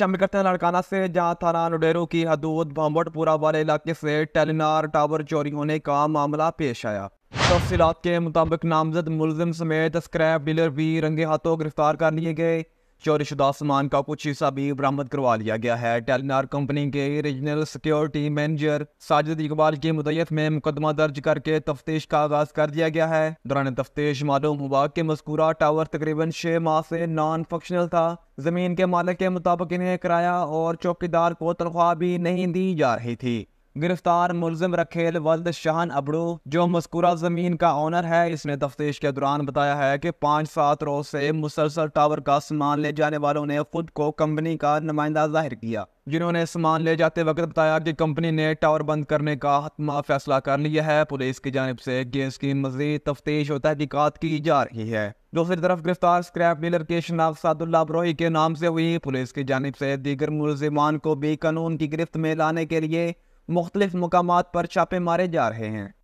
शामिल करते हैं लड़काना से जहां थाना लुडेरों की हदूद भामबटपुरा वाले इलाके से टेलीनार टावर चोरी होने का मामला पेश आया तफसीत के मुताबिक नामजद मुलजिम समेत स्क्रैप डीलर भी रंगे हाथों गिरफ्तार कर लिए गए चोरीशुदा सामान का कुछ हिस्सा भी बरामद करवा लिया गया है टेलीनार कंपनी के regional security manager Sajid Iqbal की मदयत में मुकदमा दर्ज करके तफ्तीश का आगाज कर दिया गया है दौरान तफ्तीश मालूम हुआ कि मस्कूरा टावर तकरीबन छह माह से नॉन फंक्शनल था जमीन के मालिक के मुताबिक इन्हें किराया और चौकीदार को तनख्वाह भी नहीं दी जा रही थी गिरफ्तार मुलजिम रखेल वल्द शाहन अबड़ू जो मस्कुरा जमीन का ऑनर है इसने तफ्तीश के दौरान बताया है कि पांच सात रोज से मुसलसल टावर का सामान ले जाने वालों ने खुद को कंपनी का नुमाइंदा जाहिर किया जिन्होंने सामान ले जाते वक्त बताया कि कंपनी ने टावर बंद करने का हतमा फैसला कर लिया है पुलिस की जानब से केस की मजीद तफ्तीश और तहकीकत की जा रही है दूसरी तरफ गिरफ्तार स्क्रैप डीलर के शनाख्त सादुल्ला बरोही के नाम से हुई पुलिस की जानब से दीगर मुलजिमान को भी कानून की गिरफ्त में लाने के लिए मुख्तलिफ मकाम पर छापे मारे जा रहे हैं